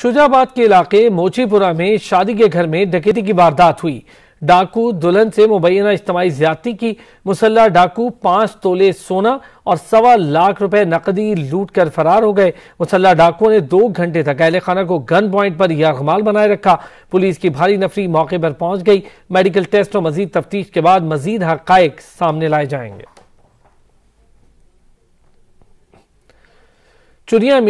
शुजाबाद के इलाके मोचीपुरा में शादी के घर में डकैती की वारदात हुई डाकू दुल्हन से मुबैना इज्तमी ज्यादा की मुसल्ला डाकू पांच तोले सोना और सवा लाख रुपए नकदी लूट कर फरार हो गए मुसल्ला डाकू ने दो घंटे तक अहले खाना को गन पॉइंट पर यागमाल बनाए रखा पुलिस की भारी नफरी मौके पर पहुंच गई मेडिकल टेस्ट और मजीद तफ्तीश के बाद मजीद हकायक सामने लाए जाएंगे चुनिया